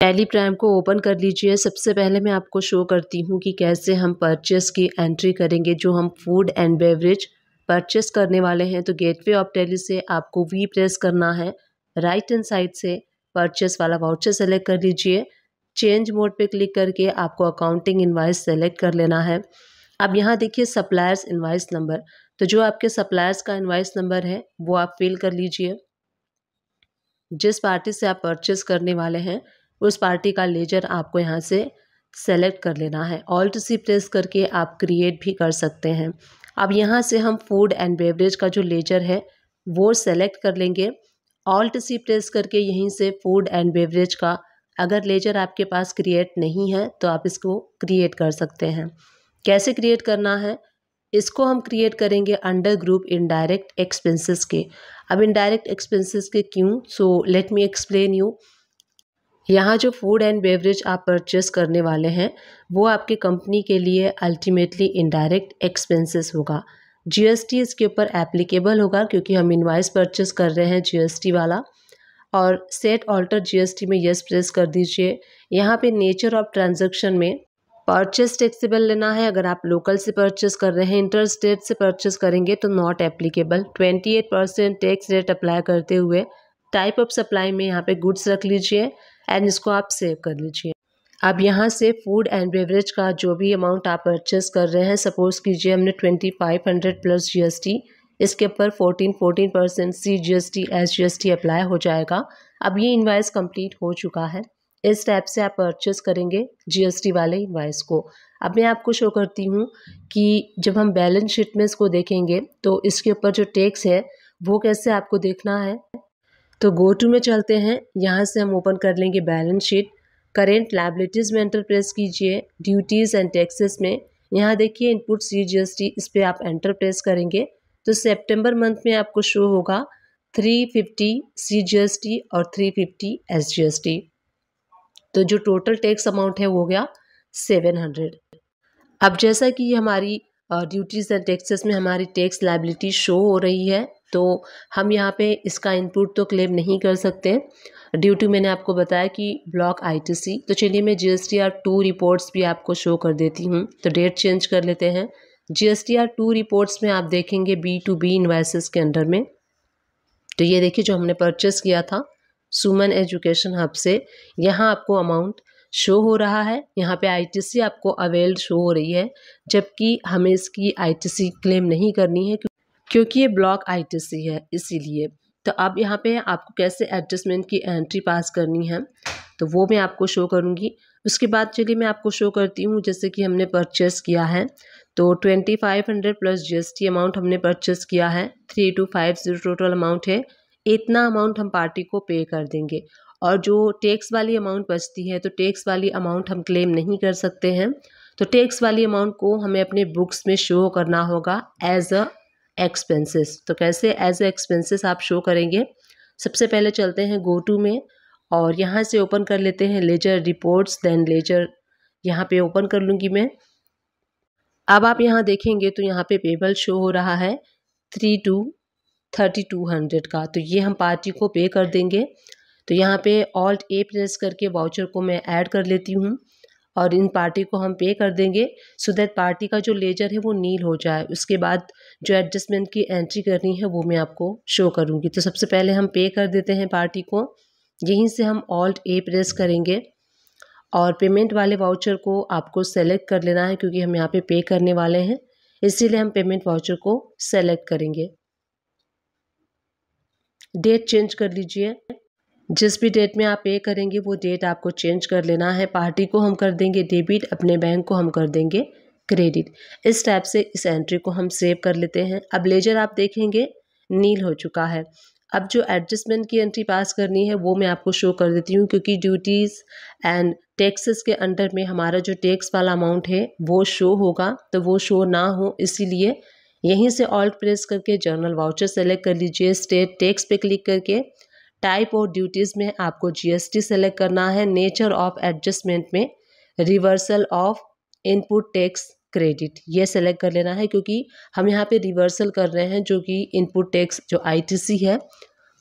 Tally Prime को open कर लीजिए सबसे पहले मैं आपको शो करती हूँ कि कैसे हम परचेस की एंट्री करेंगे जो हम फूड एंड बेवरेज परचेस करने वाले हैं तो गेटवे ऑफ टेली से आपको वी प्रेस करना है राइट एंड साइड से परचेस वाला वाउचर सेलेक्ट कर लीजिए चेंज मोड पे क्लिक करके आपको अकाउंटिंग इन्वाइस सेलेक्ट कर लेना है अब यहाँ देखिए सप्लायर्स इन्वाइस नंबर तो जो आपके सप्लायर्स का इन्वाइस नंबर है वो आप फिल कर लीजिए जिस पार्टी से आप परचेस करने वाले हैं उस पार्टी का लेजर आपको यहाँ से सेलेक्ट कर लेना है ऑल्ट सी प्रेस करके आप क्रिएट भी कर सकते हैं अब यहाँ से हम फूड एंड बेवरेज का जो लेजर है वो सेलेक्ट कर लेंगे ऑल्ट सी प्रेस करके यहीं से फूड एंड बेवरेज का अगर लेजर आपके पास क्रिएट नहीं है तो आप इसको क्रिएट कर सकते हैं कैसे क्रिएट करना है इसको हम क्रिएट करेंगे अंडर ग्रुप इनडायरेक्ट एक्सपेंसेस के अब इनडायरेक्ट एक्सपेंसेस के क्यों so let me explain you यहाँ जो फूड एंड बेवरेज आप परचेस करने वाले हैं वो आपके कंपनी के लिए अल्टीमेटली इनडायरेक्ट एक्सपेंसेस होगा जीएसटी इसके ऊपर एप्लीकेबल होगा क्योंकि हम इनवाइस परचेस कर रहे हैं जीएसटी वाला और सेट ऑल्टर जीएसटी में यस प्रेस कर दीजिए यहाँ पे नेचर ऑफ ट्रांजेक्शन में परचेस टेक्सीबल लेना है अगर आप लोकल से परचेस कर रहे हैं इंटर स्टेट से परचेस करेंगे तो not applicable twenty eight percent tax rate apply करते हुए टाइप ऑफ सप्लाई में यहाँ पर गुड्स रख लीजिए एंड इसको आप सेव कर लीजिए आप यहाँ से फूड एंड बेवरेज का जो भी अमाउंट आप परचेस कर रहे हैं सपोज़ कीजिए हमने twenty five hundred plus GST इसके ऊपर fourteen fourteen percent C G S T S G S T apply हो जाएगा अब ये इन्वाइस कंप्लीट हो चुका है इस टाइप से आप परचेस करेंगे जीएसटी वाले इन्वाइस को अब मैं आपको शो करती हूँ कि जब हम बैलेंस शीट में इसको देखेंगे तो इसके ऊपर जो टैक्स है वो कैसे आपको देखना है तो गो टू में चलते हैं यहाँ से हम ओपन कर लेंगे बैलेंस शीट करेंट लाइबिलिटीज़ में एंटर प्रेस कीजिए ड्यूटीज़ एंड टैक्सेस में यहाँ देखिए input C G S T इस पर आप एंटर प्रेस करेंगे तो सेप्टेम्बर मंथ में आपको शो होगा three fifty C G S T और three fifty S G S T तो जो टोटल टैक्स अमाउंट है वो हो गया हंड्रेड अब जैसा कि हमारी ड्यूटीज़ एंड टैक्सेस में हमारी टैक्स लाइबिलिटी शो हो रही है तो हम यहाँ पे इसका इनपुट तो क्लेम नहीं कर सकते ड्यू टू मैंने आपको बताया कि ब्लॉक आईटीसी तो चलिए मैं जीएसटीआर टू रिपोर्ट्स भी आपको शो कर देती हूँ तो डेट चेंज कर लेते हैं जीएसटीआर टू रिपोर्ट्स में आप देखेंगे बी टू बी इन्वाइसिस के अंडर में तो ये देखिए जो हमने परचेस किया था सुमन एजुकेशन हब से यहाँ आपको अमाउंट शो हो रहा है यहाँ पे आईटीसी आपको अवेल्ड शो हो रही है जबकि हमें इसकी आईटीसी क्लेम नहीं करनी है क्योंकि ये ब्लॉक आईटीसी है इसीलिए तो अब यहाँ पे आपको कैसे एडजस्टमेंट की एंट्री पास करनी है तो वो मैं आपको शो करूँगी उसके बाद चलिए मैं आपको शो करती हूँ जैसे कि हमने परचेस किया है तो twenty five hundred plus GST amount हमने परचेस किया है three two five zero total amount है इतना अमाउंट हम पार्टी को पे कर देंगे और जो टैक्स वाली अमाउंट बचती है तो टैक्स वाली अमाउंट हम क्लेम नहीं कर सकते हैं तो टैक्स वाली अमाउंट को हमें अपने बुक्स में शो करना होगा एज अ एक्सपेंसेस तो कैसे एज एक्सपेंसेस आप शो करेंगे सबसे पहले चलते हैं गो टू में और यहाँ से ओपन कर लेते हैं लेजर रिपोर्ट्स देन लेजर यहाँ पे ओपन कर लूँगी मैं अब आप यहाँ देखेंगे तो यहाँ पे पेबल शो हो रहा है three two thirty two hundred का तो ये हम पार्टी को पे कर देंगे तो यहाँ पे ऑल्ट ए प्रेस करके वाउचर को मैं ऐड कर लेती हूँ और इन पार्टी को हम पे कर देंगे सो दैट पार्टी का जो लेजर है वो नील हो जाए उसके बाद जो एडजस्टमेंट की एंट्री करनी है वो मैं आपको शो करूँगी तो सबसे पहले हम पे कर देते हैं पार्टी को यहीं से हम ऑल्ट ए प्रेस करेंगे और पेमेंट वाले वाउचर को आपको सेलेक्ट कर लेना है क्योंकि हम यहाँ पे पे करने वाले हैं इसीलिए हम पेमेंट वाउचर को सेलेक्ट करेंगे डेट चेंज कर लीजिए जिस भी डेट में आप पे करेंगे वो डेट आपको चेंज कर लेना है पार्टी को हम कर देंगे डेबिट अपने बैंक को हम कर देंगे क्रेडिट इस टाइप से इस एंट्री को हम सेव कर लेते हैं अब लेजर आप देखेंगे नील हो चुका है अब जो एडजस्टमेंट की एंट्री पास करनी है वो मैं आपको शो कर देती हूँ क्योंकि ड्यूटीज़ एंड टैक्सेस के अंडर में हमारा जो टैक्स वाला अमाउंट है वो शो होगा तो वो शो ना हो इसीलिए यहीं से ऑल्ट प्रेस करके जर्नल वाउचर सेलेक्ट कर लीजिए स्टेट टैक्स पे क्लिक करके टाइप और ड्यूटीज़ में आपको जीएसटी सेलेक्ट करना है नेचर ऑफ एडजस्टमेंट में reversal of input tax credit ये सेलेक्ट कर लेना है क्योंकि हम यहाँ पे रिवर्सल कर रहे हैं जो कि इनपुट टैक्स जो आईटीसी है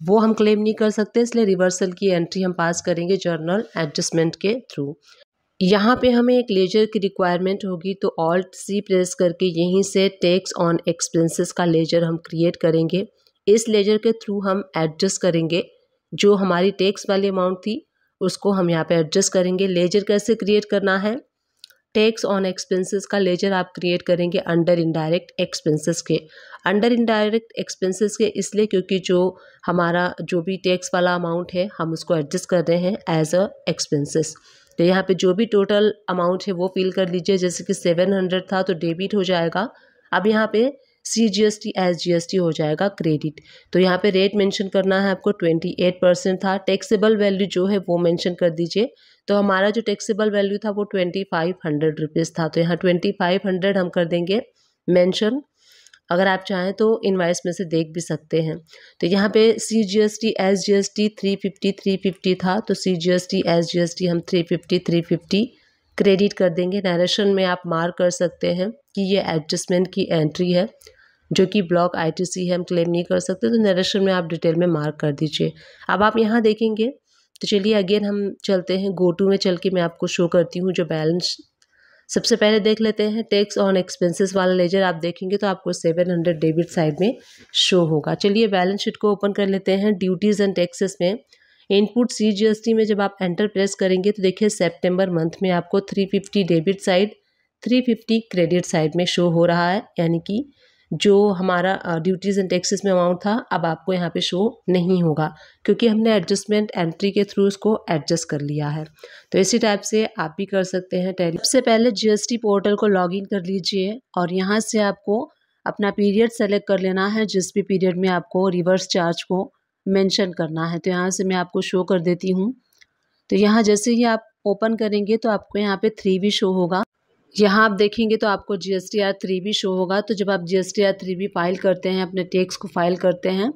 वो हम क्लेम नहीं कर सकते इसलिए रिवर्सल की एंट्री हम पास करेंगे जर्नल एडजस्टमेंट के थ्रू यहाँ पे हमें एक लेजर की रिक्वायरमेंट होगी तो ऑल्ट सी प्रेस करके यहीं से टैक्स ऑन एक्सपेंसेस का लेजर हम क्रिएट करेंगे इस लेजर के थ्रू हम एडजस्ट करेंगे जो हमारी टैक्स वाली अमाउंट थी उसको हम यहाँ पे एडजस्ट करेंगे लेजर कैसे क्रिएट करना है टैक्स ऑन एक्सपेंसेस का लेजर आप क्रिएट करेंगे अंडर इनडायरेक्ट एक्सपेंसेस के अंडर इनडायरेक्ट एक्सपेंसेस के इसलिए क्योंकि जो हमारा जो भी टैक्स वाला अमाउंट है हम उसको एडजस्ट कर रहे हैं एज अ एक्सपेंसेस तो यहाँ पे जो भी टोटल अमाउंट है वो फिल कर लीजिए जैसे कि सेवन हंड्रेड था तो डेबिट हो जाएगा अब यहाँ पे C G S T S G S T हो जाएगा क्रेडिट तो यहाँ पे रेट मेंशन करना है आपको ट्वेंटी एट परसेंट था टैक्सेबल वैल्यू जो है वो मेंशन कर दीजिए तो हमारा जो टैक्सेबल वैल्यू था वो ट्वेंटी फाइव हंड्रेड रुपीज़ था तो यहाँ ट्वेंटी फाइव हंड्रेड हम कर देंगे मेंशन अगर आप चाहें तो इनवाइस में से देख भी सकते हैं तो यहाँ पे C G S T S G S T three fifty three fifty था तो C G S T S G S T हम three fifty three fifty credit कर देंगे नरेशन में आप मार्क कर सकते हैं कि ये एडजस्टमेंट की एंट्री है जो कि ब्लॉक आईटीसी है हम क्लेम नहीं कर सकते तो नरेशन में आप डिटेल में मार्क कर दीजिए अब आप यहाँ देखेंगे तो चलिए अगेन हम चलते हैं गो टू में चल के मैं आपको शो करती हूँ जो बैलेंस सबसे पहले देख लेते हैं टैक्स ऑन एक्सपेंसेस वाला लेजर आप देखेंगे तो आपको सेवन हंड्रेड डेबिट साइड में शो होगा चलिए बैलेंस शीट को ओपन कर लेते हैं ड्यूटीज़ एंड टैक्सेस में input C G S T में जब आप एंटर प्रेस करेंगे तो देखिए सेप्टेम्बर मंथ में आपको three fifty debit side three fifty credit side में शो हो रहा है यानी कि जो हमारा ड्यूटीज़ एंड टैक्सेस में अमाउंट था अब आपको यहाँ पे शो नहीं होगा क्योंकि हमने एडजस्टमेंट एंट्री के थ्रू उसको एडजस्ट कर लिया है तो इसी टाइप से आप भी कर सकते हैं टैली सबसे पहले जीएसटी पोर्टल को लॉगिन कर लीजिए और यहाँ से आपको अपना पीरियड सेलेक्ट कर लेना है जिस भी पीरियड में आपको रिवर्स चार्ज को मैंशन करना है तो यहाँ से मैं आपको शो कर देती हूँ तो यहाँ जैसे ही आप ओपन करेंगे तो आपको यहाँ पर थ्री भी शो होगा यहाँ आप देखेंगे तो आपको G S T R three भी शो होगा तो जब आप G S T R three भी फाइल करते हैं अपने टैक्स को फाइल करते हैं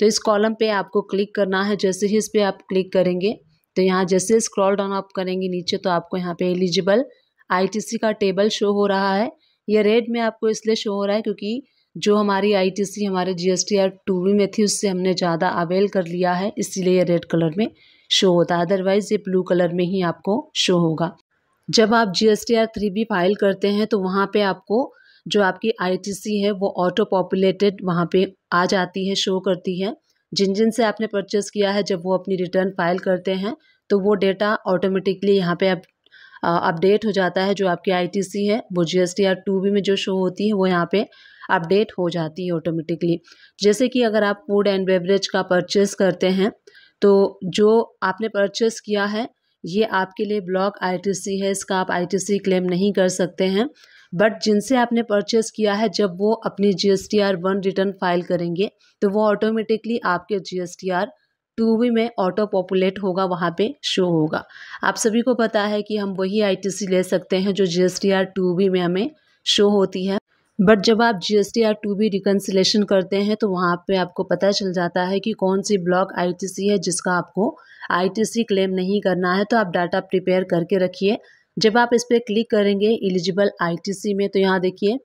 तो इस कॉलम पे आपको क्लिक करना है जैसे ही इस पर आप क्लिक करेंगे तो यहाँ जैसे स्क्रॉल डाउन आप करेंगे नीचे तो आपको यहाँ पे एलिजिबल आईटीसी का टेबल शो हो रहा है ये रेड में आपको इसलिए शो हो रहा है क्योंकि जो हमारी आईटीसी हमारे जी आर टू में थी उससे हमने ज़्यादा अवेल कर लिया है इसीलिए ये रेड कलर में शो होता है अदरवाइज़ ये ब्लू कलर में ही आपको शो होगा जब आप G S T R three B file करते हैं तो वहाँ पे आपको जो आपकी आई है वो ऑटो पॉपुलेटेड वहाँ पे आ जाती है शो करती है जिन जिन से आपने परचेस किया है जब वो अपनी रिटर्न फाइल करते हैं तो वो डेटा ऑटोमेटिकली यहाँ पे आप अपडेट हो जाता है जो आपकी आईटीसी है वो G S T R two B में जो शो होती है वो यहाँ पे अपडेट हो जाती है ऑटोमेटिकली जैसे कि अगर आप फूड एंड बेवरेज का परचेस करते हैं तो जो आपने परचेस किया है ये आपके लिए ब्लॉक आईटीसी है इसका आप आईटीसी क्लेम नहीं कर सकते हैं बट जिनसे आपने परचेस किया है जब वो अपनी G S T R one return file करेंगे तो वो ऑटोमेटिकली आपके G S T R two B में ऑटो पॉपुलेट होगा वहाँ पे शो होगा आप सभी को पता है कि हम वही आईटीसी ले सकते हैं जो G S T R two B में हमें शो होती है बट जब आप G S T R two B reconciliation करते हैं तो वहाँ पे आपको पता चल जाता है कि कौन C block I T C है जिसका आपको आईटीसी क्लेम नहीं करना है तो आप डाटा प्रिपेयर करके रखिए जब आप इस पर क्लिक करेंगे एलिजिबल आईटीसी में तो यहाँ देखिए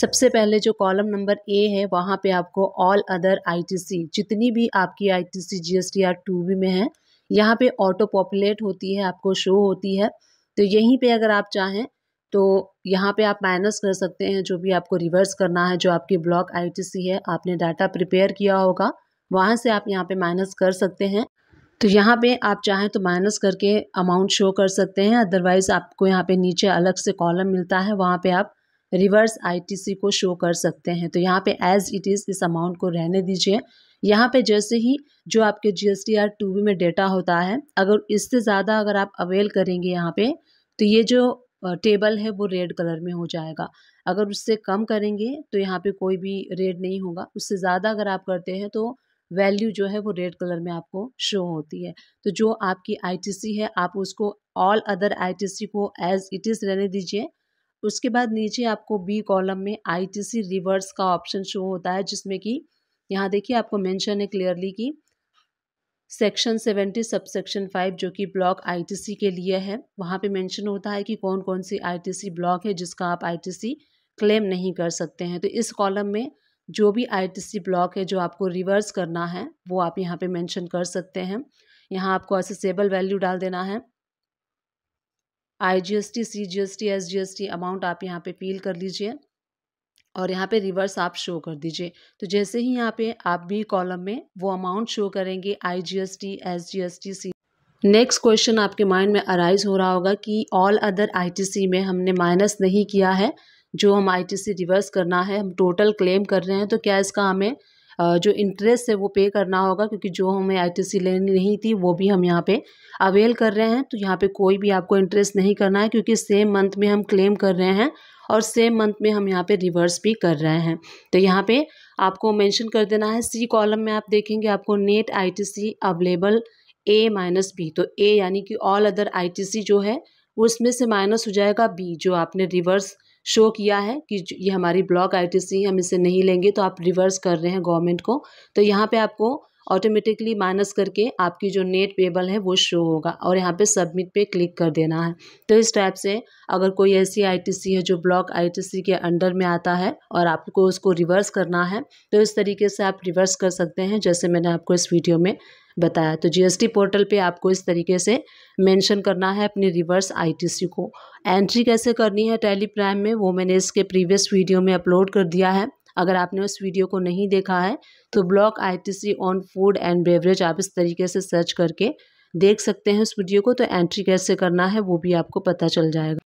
सबसे पहले जो कॉलम नंबर ए है वहाँ पे आपको ऑल अदर आईटीसी जितनी भी आपकी ITC GSTR R two B में है यहाँ पे ऑटो पॉपुलेट होती है आपको शो होती है तो यहीं पे अगर आप चाहें तो यहाँ पे आप माइनस कर सकते हैं जो भी आपको रिवर्स करना है जो आपकी ब्लॉक आईटीसी है आपने डाटा प्रिपेयर किया होगा वहाँ से आप यहाँ पे माइनस कर सकते हैं तो यहाँ पे आप चाहें तो माइनस करके अमाउंट शो कर सकते हैं अदरवाइज़ आपको यहाँ पे नीचे अलग से कॉलम मिलता है वहाँ पे आप रिवर्स आईटीसी को शो कर सकते हैं तो यहाँ पे एज इट इज़ इस अमाउंट को रहने दीजिए यहाँ पे जैसे ही जो आपके G S T R two में डेटा होता है अगर इससे ज़्यादा अगर आप अवेल करेंगे यहाँ पर तो ये जो टेबल है वो रेड कलर में हो जाएगा अगर उससे कम करेंगे तो यहाँ पे कोई भी रेड नहीं होगा उससे ज़्यादा अगर आप करते हैं तो वैल्यू जो है वो रेड कलर में आपको शो होती है तो जो आपकी आईटीसी है आप उसको ऑल अदर आईटीसी को एज इट इज़ रहने दीजिए उसके बाद नीचे आपको बी कॉलम में आईटीसी रिवर्स का ऑप्शन शो होता है जिसमें कि यहाँ देखिए आपको मेंशन है क्लियरली कि सेक्शन सेवेंटी सबसेक्शन फाइव जो कि ब्लॉक आईटीसी के लिए है वहाँ पे मेंशन होता है कि कौन कौन सी आईटीसी ब्लॉक है जिसका आप आईटीसी क्लेम नहीं कर सकते हैं तो इस कॉलम में जो भी आईटीसी ब्लॉक है जो आपको रिवर्स करना है वो आप यहाँ पे मेंशन कर सकते हैं यहाँ आपको असेसेबल वैल्यू डाल देना है I G S T C G S T S G S T amount आप यहाँ पे फील कर लीजिए और यहाँ पे रिवर्स आप शो कर दीजिए तो जैसे ही यहाँ पे आप भी कॉलम में वो अमाउंट शो करेंगे I G S T S G S T C next question आपके माइंड में अराइज हो रहा होगा कि ऑल अदर आईटीसी में हमने माइनस नहीं किया है जो हम आई सी रिवर्स करना है हम टोटल क्लेम कर रहे हैं तो क्या इसका हमें जो इंटरेस्ट है वो पे करना होगा क्योंकि जो हमें आईटीसी लेनी नहीं थी वो भी हम यहाँ पे अवेल कर रहे हैं तो यहाँ पे कोई भी आपको इंटरेस्ट नहीं करना है क्योंकि सेम मंथ में हम क्लेम कर रहे हैं और सेम मंथ में हम यहाँ पे रिवर्स भी कर रहे हैं तो यहाँ पे आपको मेंशन कर देना है सी कॉलम में आप देखेंगे आपको net C available A minus B तो ए यानी कि ऑल अदर सी जो है उसमें से माइनस हो जाएगा बी जो आपने रिवर्स शो किया है कि ये हमारी ब्लॉक आईटीसी हम इसे नहीं लेंगे तो आप रिवर्स कर रहे हैं गवर्नमेंट को तो यहाँ पे आपको ऑटोमेटिकली माइनस करके आपकी जो नेट पेबल है वो शो होगा और यहाँ पे सबमिट पे क्लिक कर देना है तो इस टाइप से अगर कोई ऐसी आईटीसी है जो ब्लॉक आईटीसी के अंडर में आता है और आपको उसको रिवर्स करना है तो इस तरीके से आप रिवर्स कर सकते हैं जैसे मैंने आपको इस वीडियो में बताया तो जीएसटी पोर्टल पे आपको इस तरीके से मेंशन करना है अपनी रिवर्स आईटीसी को एंट्री कैसे करनी है टेलीप्राइम में वो मैंने इसके प्रीवियस वीडियो में अपलोड कर दिया है अगर आपने उस वीडियो को नहीं देखा है तो block ITC on food and beverage आप इस तरीके से सर्च करके देख सकते हैं उस वीडियो को तो एंट्री कैसे करना है वो भी आपको पता चल जाएगा